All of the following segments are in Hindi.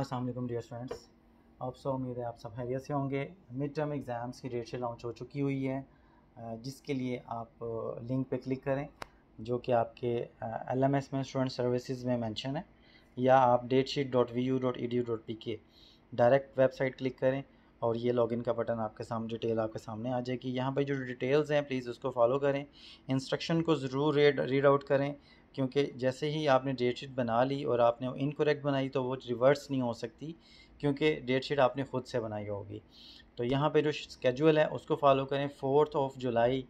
असलम डियर स्टूडेंट्स आप सब उम्मीद है आप सब हैरियत से होंगे मिड टर्म एग्ज़ाम्स की डेट से लॉन्च हो चुकी हुई है जिसके लिए आप लिंक पे क्लिक करें जो कि आपके एल एम एस में स्टूडेंट सर्विसेज में मेंशन है या आप date sheet dot V U dot E D U dot P K direct website click करें और ये लॉगिन का बटन आपके सामने डिटेल आपके सामने आ जाएगी यहाँ पर जो डिटेल्स हैं प्लीज़ उसको फॉलो करें इंस्ट्रक्शन को ज़रूर रेड रीड आउट करें क्योंकि जैसे ही आपने डेट शीट बना ली और आपने इनकोरेक्ट बनाई तो वो रिवर्स नहीं हो सकती क्योंकि डेट शीट आपने ख़ुद से बनाई होगी तो यहाँ पे जो स्केजूल है उसको फॉलो करें फोर्थ ऑफ जुलाई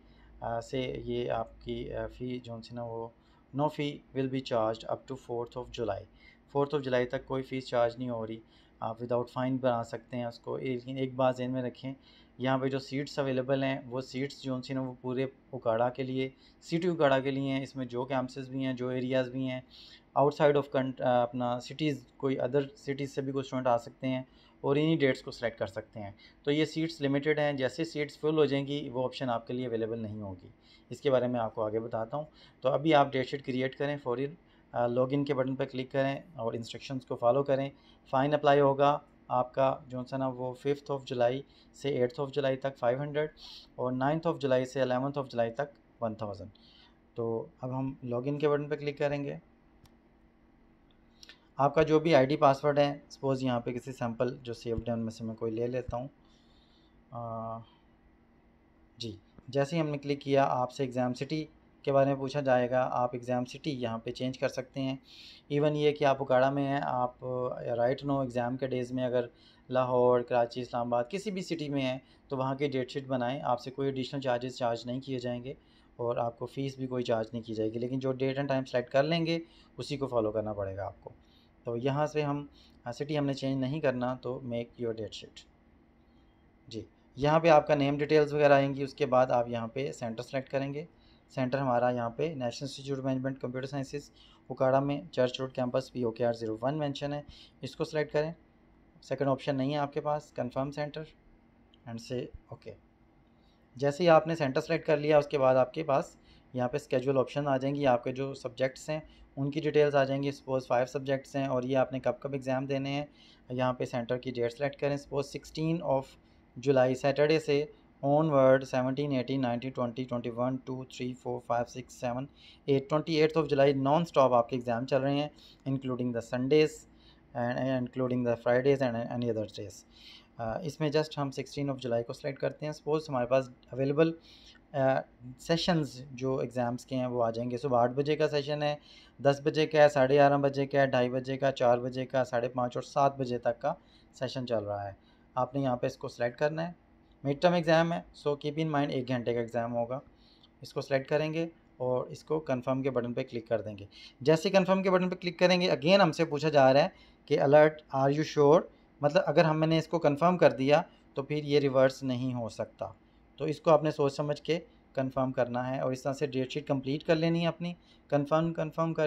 से ये आपकी फ़ी जो सी ना वो no fee will be charge up to fourth of July fourth of July तक कोई फ़ीस चार्ज नहीं हो रही आप विदाउट फ़ाइन बना सकते हैं उसको लेकिन एक बात जहन में रखें यहाँ पे जो सीट्स अवेलेबल हैं वो सीट्स जो उनसे ना वो पूरे उगाड़ा के लिए सिटी उगाड़ा के लिए हैं इसमें जो कैंपसेस भी हैं जो एरियाज़ भी हैं आउटसाइड ऑफ कंट अपना सिटीज़ कोई अदर सिटीज़ से भी कोई स्टूडेंट आ सकते हैं और इन्हीं डेट्स को सिलेक्ट कर सकते हैं तो ये सीट्स लिमिटेड हैं जैसे सीट्स फुल हो जाएंगी वो ऑप्शन आपके लिए अवेलेबल नहीं होगी इसके बारे में आपको आगे बताता हूँ तो अभी आप डेट शीट क्रिएट करें फॉर लॉगिन के बटन पर क्लिक करें और इंस्ट्रक्शंस को फॉलो करें फ़ाइन अप्लाई होगा आपका जो सा ना वो फिफ्थ ऑफ जुलाई से एट्थ ऑफ जुलाई तक फाइव हंड्रेड और नाइन्थ ऑफ जुलाई से अलेवंथ ऑफ जुलाई तक वन थाउजेंड तो अब हम लॉगिन के बटन पर क्लिक करेंगे आपका जो भी आईडी पासवर्ड है सपोज़ यहाँ पे किसी सैम्पल जो सेव्ड है उनमें से मैं कोई ले लेता हूँ जी जैसे ही हमने क्लिक किया आपसे एग्ज़ाम सिटी के बारे में पूछा जाएगा आप एग्ज़ाम सिटी यहाँ पे चेंज कर सकते हैं इवन ये कि आप उगाड़ा में हैं आप राइट नो एग्ज़ाम के डेज़ में अगर लाहौर कराची इस्लामाबाद किसी भी सिटी में हैं तो वहाँ की डेट शीट बनाएं आपसे कोई एडिशनल चार्जेस चार्ज नहीं किए जाएंगे और आपको फ़ीस भी कोई चार्ज नहीं की जाएगी लेकिन जो डेट एंड टाइम सेलेक्ट कर लेंगे उसी को फॉलो करना पड़ेगा आपको तो यहाँ से हम सिटी हमने चेंज नहीं करना तो मेक योर डेट शीट जी यहाँ पे आपका नेम डिटेल्स वगैरह आएंगी उसके बाद आप यहाँ पे सेंटर सेलेक्ट करेंगे सेंटर हमारा यहाँ पे national institute management computer sciences Okara में church road campus P O K R zero one mention है इसको सेलेक्ट करें सेकंड ऑप्शन नहीं है आपके पास कंफर्म सेंटर एंड से ओके जैसे ही आपने सेंटर सेलेक्ट कर लिया उसके बाद आपके पास यहाँ पे स्केजुअल ऑप्शन आ जाएंगी आपके जो सब्जेक्ट्स हैं उनकी डिटेल्स आ जाएंगी सपोज़ फाइव सब्जेक्ट्स हैं और ये आपने कब कब एग्ज़ाम देने हैं यहाँ पे सेंटर की डेट सेलेक्ट करें suppose sixteen of July Saturday से seventeen eighteen nineteen twenty twenty one two three four five six seven eight twenty eighth of July non stop आपके एग्ज़ाम चल रहे हैं including the Sundays and including the Fridays and any other days इसमें जस्ट हम सिक्सटीन ऑफ जुलाई को सिलेक्ट करते हैं सपोज हमारे पास अवेलेबल सेशंस uh, जो एग्ज़ाम्स के हैं वो आ जाएंगे सुबह आठ बजे का सेशन है दस बजे का है साढ़े ग्यारह बजे का है ढाई बजे का चार बजे का साढ़े पाँच और सात बजे तक का सेशन चल रहा है आपने यहाँ पे इसको सेलेक्ट करना है मिड टर्म एग्ज़ाम है सो कीप इन माइंड एक घंटे का एग्ज़ाम होगा इसको सेलेक्ट करेंगे और इसको कंफर्म के बटन पे क्लिक कर देंगे जैसे कंफर्म के बटन पे क्लिक करेंगे अगेन हमसे पूछा जा रहा है कि अलर्ट आर यू श्योर मतलब अगर हम मैंने इसको कंफर्म कर दिया तो फिर ये रिवर्स नहीं हो सकता तो इसको आपने सोच समझ के कंफर्म करना है और इस तरह से डेट शीट कंप्लीट कर लेनी है अपनी कंफर्म कंफर्म कर